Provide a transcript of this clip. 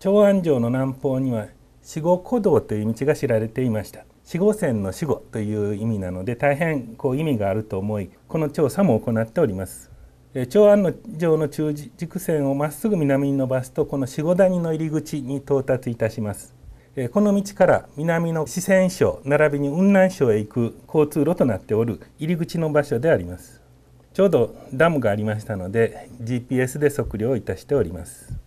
長安城の南方には四五古道という道が知られていました四五線の四五という意味なので大変こう意味があると思いこの調査も行っております長安の城の中軸線をまっすぐ南に伸ばすとこの四五谷の入り口に到達いたしますこの道から南の四川省並びに雲南省へ行く交通路となっておる入り口の場所でありますちょうどダムがありましたので GPS で測量いたしております